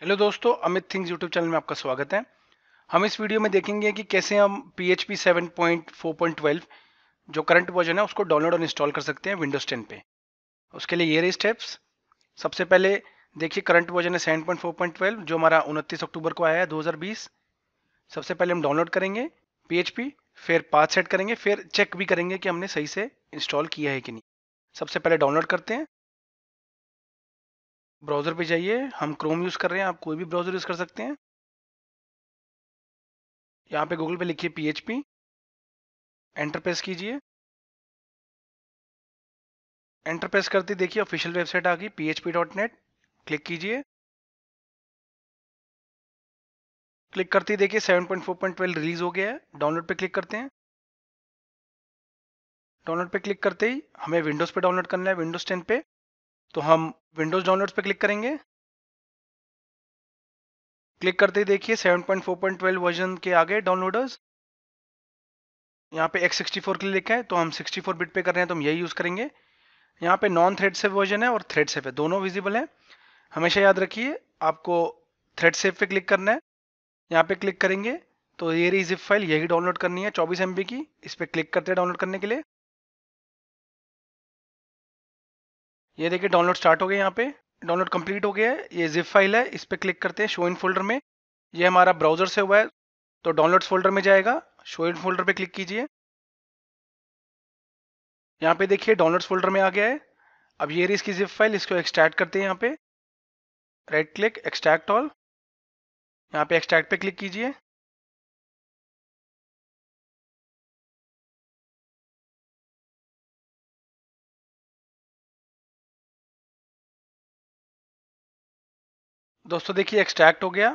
hello दोस्तों Amit things YouTube channel में आपका स्वागत है हम इस वीडियो में देखेंगे कि कैसे हम P H P seven point four point twelve जो करंट वर्जन है उसको डाउनलोड और इंस्टॉल कर सकते हैं विंडोज टेन पे उसके लिए ये रही स्टेप्स सबसे पहले देखिए करंट वर्जन है seven point four point twelve जो हमारा उनतीस अक्टूबर को आया है दो हज़ार बीस सबसे पहले हम डाउनलोड करेंगे पी एच पी फिर पाथ सेट करेंगे फिर चेक भी करेंगे कि हमने सही से इंस्टॉल किया है कि नहीं सबसे पहले डाउनलोड करते हैं ब्राउज़र पे जाइए हम क्रोम यूज़ कर रहे हैं आप कोई भी ब्राउज़र यूज़ कर सकते हैं यहाँ पे गूगल पे लिखिए P H P enter press कीजिए एंटर प्रेस करते देखिए ऑफिशियल वेबसाइट आ गई P H P dot net click कीजिए क्लिक करते फोर देखिए 7.4.12 रिलीज हो गया है डाउनलोड पे क्लिक करते हैं डाउनलोड पे क्लिक करते ही हमें विंडोज़ पे डाउनलोड करना है विंडोज़ 10 पे तो हम विंडोज डाउनलोड्स पे क्लिक करेंगे क्लिक करते ही देखिए 7.4.12 वर्जन के आगे डाउनलोडर्स यहाँ पे x64 के लिए लिखा है तो हम 64 बिट पे कर रहे हैं तो हम यही यूज़ करेंगे यहाँ पे नॉन थ्रेड सेफ वर्जन है और थ्रेड सेफ है दोनों विजिबल हैं हमेशा याद रखिए आपको थ्रेड सेफ पे क्लिक करना है यहाँ पे क्लिक करेंगे तो ये रही जिप फाइल यही डाउनलोड करनी है चौबीस एम की इस पर क्लिक करते हैं डाउनलोड करने के लिए ये देखिए डाउनलोड स्टार्ट हो गया यहाँ पे डाउनलोड कंप्लीट हो गया है ये जिप फाइल है इस पर क्लिक करते हैं शो इन फोल्डर में ये हमारा ब्राउजर से हुआ है तो डाउनलोड्स फोल्डर में जाएगा शो इन फोल्डर पे क्लिक कीजिए यहाँ पे देखिए डाउनलोड्स फोल्डर में आ गया है अब ये रही इसकी जिप फाइल इसको एक्सट्रैक्ट करते हैं यहाँ पे राइट क्लिक एक्सट्रैक्ट ऑल यहाँ पे एक्सट्रैक्ट पे क्लिक कीजिए दोस्तों देखिए एक्सट्रैक्ट हो गया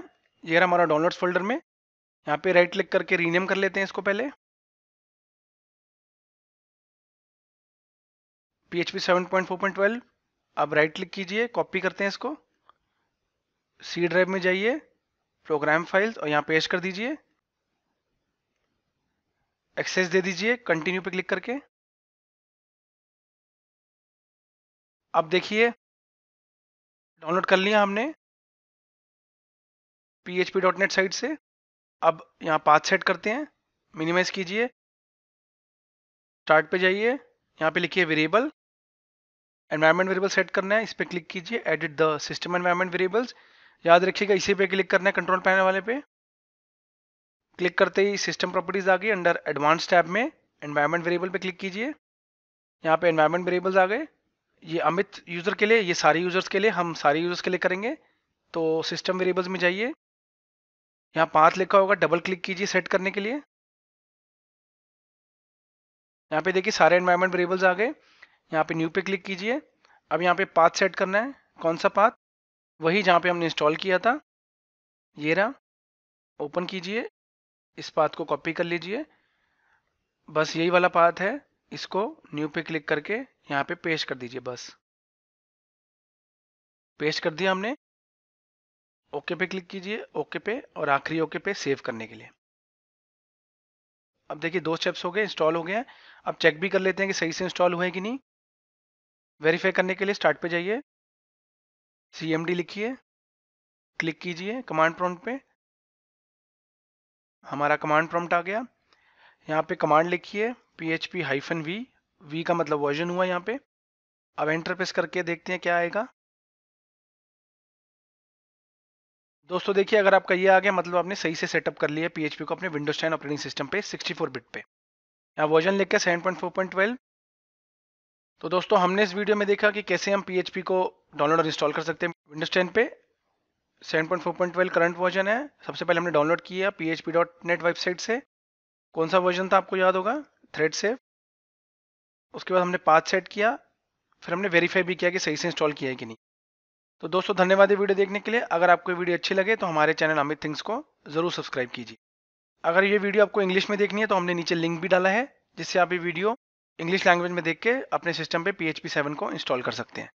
ये रहा हमारा डाउनलोड्स फोल्डर में यहाँ पे राइट क्लिक करके रीनेम कर लेते हैं इसको पहले P H P seven point four point twelve अब राइट क्लिक कीजिए कॉपी करते हैं इसको सी ड्राइव में जाइए प्रोग्राम फाइल्स और यहाँ पेश कर दीजिए एक्सेस दे दीजिए कंटिन्यू पे क्लिक करके अब देखिए डाउनलोड कर लिया हमने php.net साइट से अब यहाँ पाथ सेट करते हैं मिनिमाइज कीजिए स्टार्ट पे जाइए यहाँ पे लिखिए वेरिएबल एनवायरमेंट वेरिएबल सेट करना है इस पर क्लिक कीजिए edit the system environment variables याद रखिएगा इसी पे क्लिक करना है कंट्रोल पैनल वाले पे क्लिक करते ही सिस्टम प्रॉपर्टीज आ गई अंडर एडवांस टैब में एनवायरमेंट वेरिएबल पे क्लिक कीजिए यहाँ पे एनवायरमेंट वेरिएबल्स आ गए ये अमित यूज़र के लिए ये सारे यूज़र्स के लिए हम सारे यूज़र्स के लिए करेंगे तो सिस्टम वेरिएबल्स में जाइए यहाँ पाथ लिखा होगा डबल क्लिक कीजिए सेट करने के लिए यहाँ पे देखिए सारे एनवायरमेंट वेरिएबल्स आ गए यहाँ पे न्यू पे क्लिक कीजिए अब यहाँ पे पाथ सेट करना है कौन सा पाथ वही जहाँ पे हमने इंस्टॉल किया था ये रहा ओपन कीजिए इस पाथ को कॉपी कर लीजिए बस यही वाला पाथ है इसको न्यू पे क्लिक करके यहाँ पे पेस्ट कर दीजिए बस पेस्ट कर दिया हमने ओके पे क्लिक कीजिए ओके पे और आखिरी ओके पे सेव करने के लिए अब देखिए दो स्टेप्स हो गए इंस्टॉल हो हैं अब चेक भी कर लेते हैं कि सही से इंस्टॉल हुआ है कि नहीं वेरीफाई करने के लिए स्टार्ट पे जाइए सी एम डी लिखिए क्लिक कीजिए कमांड प्रॉम्प्ट पे हमारा कमांड प्रॉम्प्ट आ गया यहाँ पे कमांड लिखिए P H P hyphen V V का मतलब वर्जन हुआ यहाँ पे अब एंटर प्रेस करके देखते हैं क्या आएगा दोस्तों देखिए अगर आपका ये आ गया मतलब आपने सही से सेटअप कर लिया पी पी को अपने विंडोज टेन ऑपरेटिंग सिस्टम पे 64 बिट पे यहाँ वर्जन लिख के 7.4.12 तो दोस्तों हमने इस वीडियो में देखा कि कैसे हम पी को डाउनलोड और इंस्टॉल कर सकते हैं विंडोज 10 पे 7.4.12 करंट वर्जन है सबसे पहले हमने डाउनलोड किया php.net वेबसाइट से कौन सा वर्जन था आपको याद होगा थ्रेड से उसके बाद हमने पाथ सेट किया फिर हमने वेरीफाई भी किया कि सही से इंस्टॉल किया है कि नहीं तो दोस्तों धन्यवाद वीडियो देखने के लिए अगर आपको वीडियो अच्छी लगे तो हमारे चैनल अमित थिंग्स को जरूर सब्सक्राइब कीजिए अगर ये वीडियो आपको इंग्लिश में देखनी है तो हमने नीचे लिंक भी डाला है जिससे आप ये वीडियो इंग्लिश लैंग्वेज में देख के अपने सिस्टम पे पी एच पी सेवन को इंस्टॉल कर सकते हैं